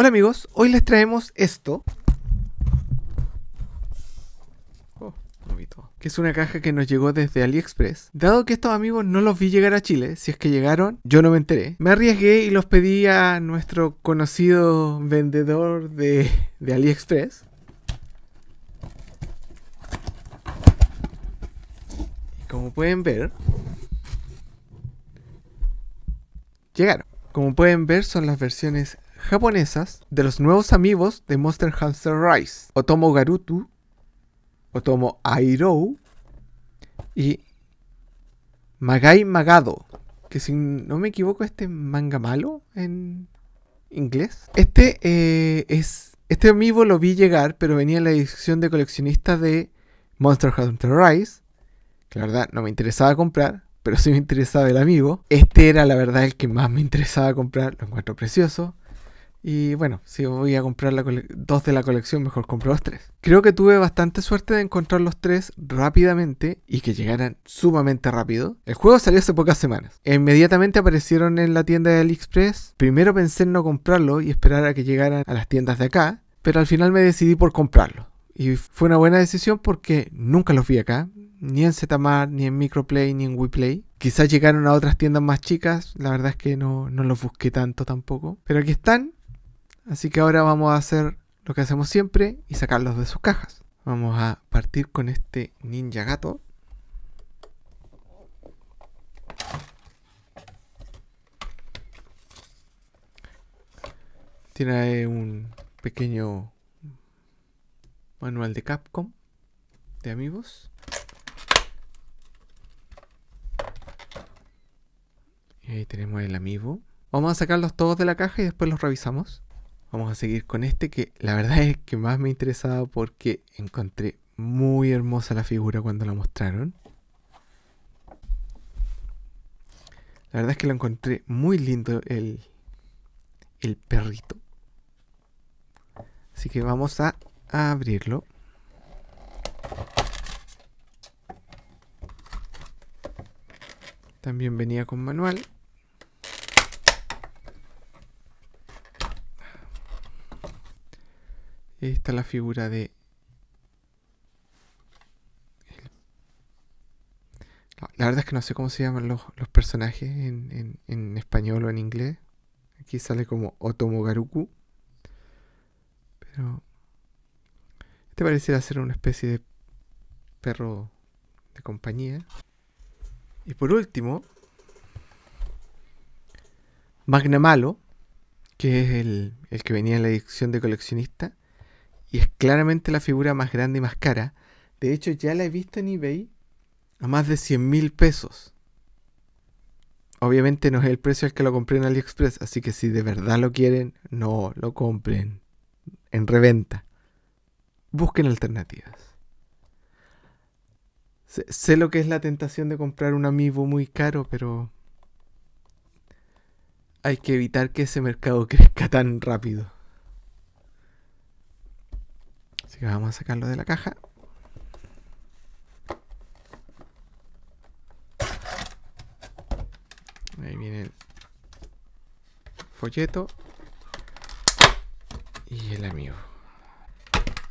Hola amigos, hoy les traemos esto. Oh, que es una caja que nos llegó desde AliExpress. Dado que estos amigos no los vi llegar a Chile, si es que llegaron, yo no me enteré. Me arriesgué y los pedí a nuestro conocido vendedor de, de AliExpress. Y como pueden ver, llegaron. Como pueden ver, son las versiones japonesas de los nuevos amigos de Monster Hunter Rise, Otomo Garutu, Otomo Airo y Magai Magado, que si no me equivoco este manga malo en inglés. Este eh, es este amigo lo vi llegar, pero venía en la edición de coleccionista de Monster Hunter Rise. Que la verdad no me interesaba comprar, pero sí me interesaba el amigo. Este era la verdad el que más me interesaba comprar, lo encuentro precioso. Y bueno, si voy a comprar dos de la colección, mejor compro los tres. Creo que tuve bastante suerte de encontrar los tres rápidamente y que llegaran sumamente rápido. El juego salió hace pocas semanas. E inmediatamente aparecieron en la tienda de AliExpress. Primero pensé en no comprarlo y esperar a que llegaran a las tiendas de acá, pero al final me decidí por comprarlo. Y fue una buena decisión porque nunca los vi acá, ni en Z-Mar, ni en Microplay, ni en WePlay. Quizás llegaron a otras tiendas más chicas, la verdad es que no, no los busqué tanto tampoco. Pero aquí están, Así que ahora vamos a hacer lo que hacemos siempre y sacarlos de sus cajas. Vamos a partir con este ninja gato. Tiene un pequeño manual de Capcom de amigos. Y ahí tenemos el amigo. Vamos a sacarlos todos de la caja y después los revisamos. Vamos a seguir con este que la verdad es que más me interesaba porque encontré muy hermosa la figura cuando la mostraron. La verdad es que lo encontré muy lindo el, perrito. Así que vamos a, a abrirlo. También venía con manual. está la figura de La verdad es que no sé cómo se llaman los, personajes en, español o en inglés. Aquí sale como Otomogaruku. Pero. Este pareciera ser una especie de perro de compañía. Y por último, Magnamalo, que es el que venía en la edición de coleccionista, y es claramente la figura más grande y más cara. De hecho, ya la he visto en eBay a más de 100 mil pesos. Obviamente no es el precio al que lo compré en AliExpress, así que si de verdad lo quieren, no lo compren en reventa. Busquen alternativas. Sé, sé lo que es la tentación de comprar un amiibo muy caro, pero hay que evitar que ese mercado crezca tan rápido. Y vamos a sacarlo de la caja. Ahí viene el folleto y el amigo.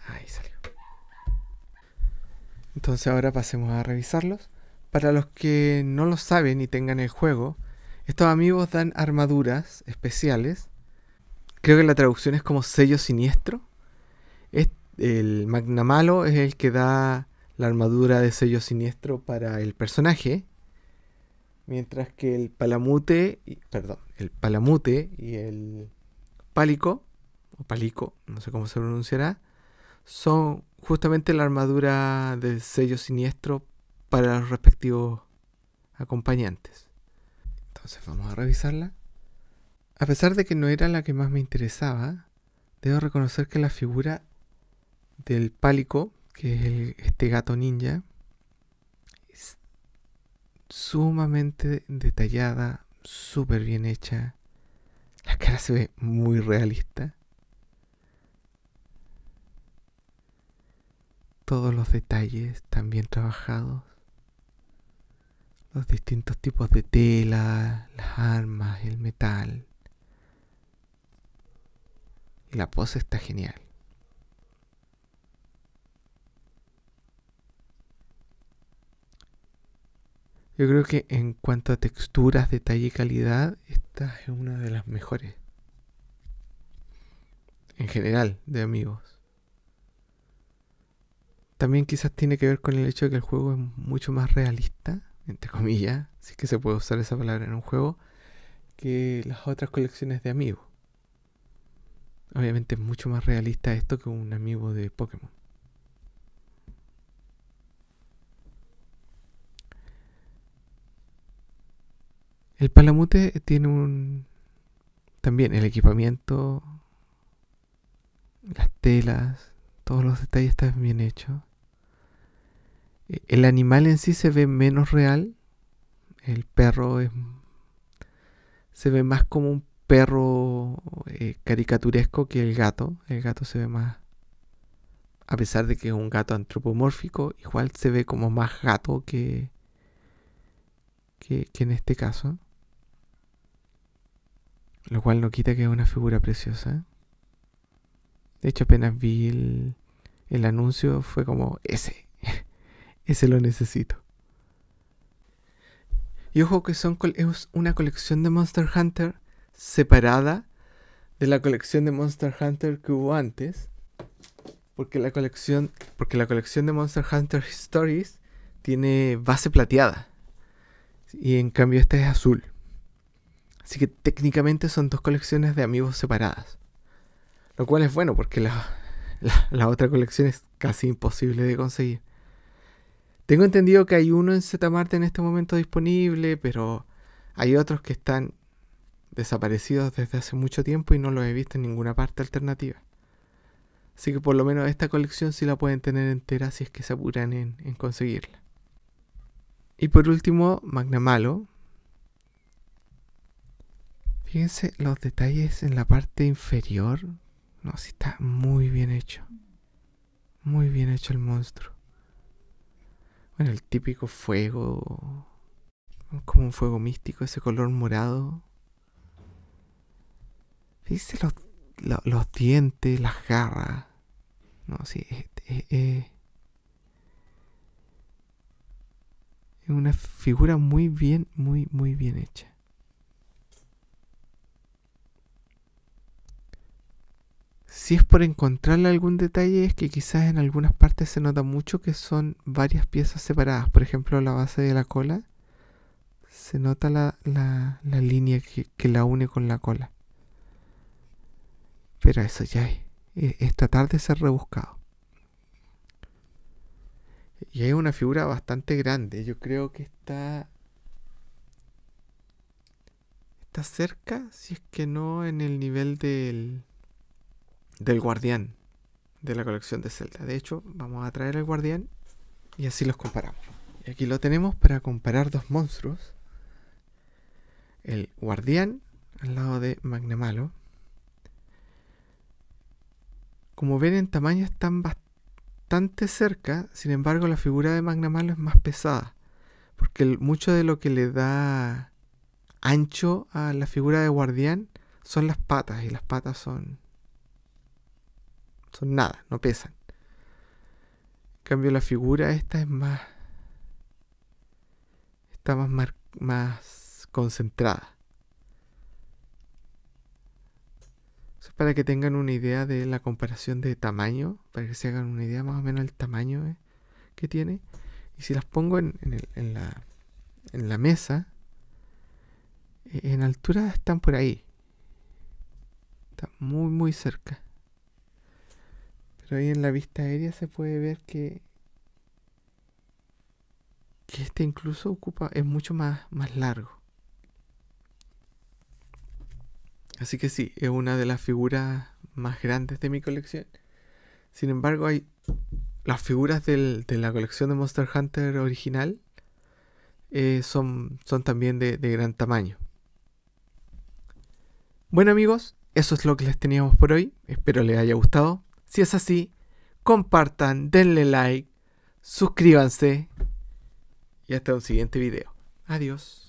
Ahí salió. Entonces ahora pasemos a revisarlos. Para los que no lo saben y tengan el juego, estos amigos dan armaduras especiales. Creo que la traducción es como sello siniestro el magnamalo es el que da la armadura de sello siniestro para el personaje, mientras que el Palamute, y, perdón, el Palamute y el o Palico, no sé cómo se pronunciará, son justamente la armadura de sello siniestro para los respectivos acompañantes. Entonces vamos a revisarla. A pesar de que no era la que más me interesaba, debo reconocer que la figura del pálico, que es este gato ninja, es sumamente detallada, súper bien hecha. La cara se ve muy realista. Todos los detalles están bien trabajados. Los distintos tipos de tela, las armas, el metal. Y la pose está genial. Yo creo que en cuanto a texturas, detalle y calidad, esta es una de las mejores. En general, de amigos. También quizás tiene que ver con el hecho de que el juego es mucho más realista, entre comillas, si es que se puede usar esa palabra en un juego, que las otras colecciones de amigos. Obviamente es mucho más realista esto que un amigo de Pokémon. El Palamute tiene un... También el equipamiento, las telas, todos los detalles están bien hechos. E, el animal en sí se ve menos real. El perro se ve más como un perro eh, caricaturesco que el gato. El gato se ve más, a pesar de que es un gato antropomórfico, igual se ve como más gato que, que en este caso. Lo cual no quita que es una figura preciosa. De hecho, apenas vi el, anuncio, fue como ese. ese lo necesito. Y ojo que son es una colección de Monster Hunter separada de la colección de Monster Hunter que hubo antes. Porque la colección, porque la colección de Monster Hunter Stories tiene base plateada. Y en cambio esta es azul. Así que técnicamente son dos colecciones de amigos separadas. Lo cual es bueno porque la, otra colección es casi imposible de conseguir. Tengo entendido que hay uno en Marte en este momento disponible, pero hay otros que están desaparecidos desde hace mucho tiempo y no los he visto en ninguna parte alternativa. Así que por lo menos esta colección sí la pueden tener entera si es que se apuran en, en conseguirla. Y por último, Magnamalo, Fíjense los detalles en la parte inferior. No, sí está muy bien hecho. Muy bien hecho el monstruo. Bueno, el típico fuego. Como un fuego místico, ese color morado. Fíjense los, dientes, las garras. No, sí, es una figura muy bien, muy, muy bien hecha. Si es por encontrarle algún detalle, es que quizás en algunas partes se nota mucho que son varias piezas separadas. Por ejemplo, la base de la cola, se nota la, línea que, que, la une con la cola. Pero eso ya es, es tratar de ser rebuscado. Y hay una figura bastante grande. Yo creo que está. Está cerca, si es que no en el nivel del del guardián de la colección de Zelda. De hecho, vamos a traer al guardián y así los comparamos. Y aquí lo tenemos para comparar dos monstruos. El guardián al lado de Magnamalo. Como ven en tamaño están bastante cerca, sin embargo la figura de Magnamalo es más pesada. Porque mucho de lo que le da ancho a la figura de guardián son las patas y las patas son son nada, no pesan. cambio, la figura esta es más. Está más, más concentrada. Eso es para que tengan una idea de la comparación de tamaño. Para que se hagan una idea más o menos del tamaño eh, que tiene. Y si las pongo en, en, la, en la mesa, eh, en altura están por ahí. está muy, muy cerca. Pero ahí en la vista aérea se puede ver que, que este incluso ocupa, es mucho más, más largo. Así que sí, es una de las figuras más grandes de mi colección. Sin embargo, hay las figuras de la colección de Monster Hunter original eh, son, son, también de, de gran tamaño. Bueno amigos, eso es lo que les teníamos por hoy. Espero les haya gustado. Si es así, compartan, denle like, suscríbanse y hasta un siguiente video. Adiós.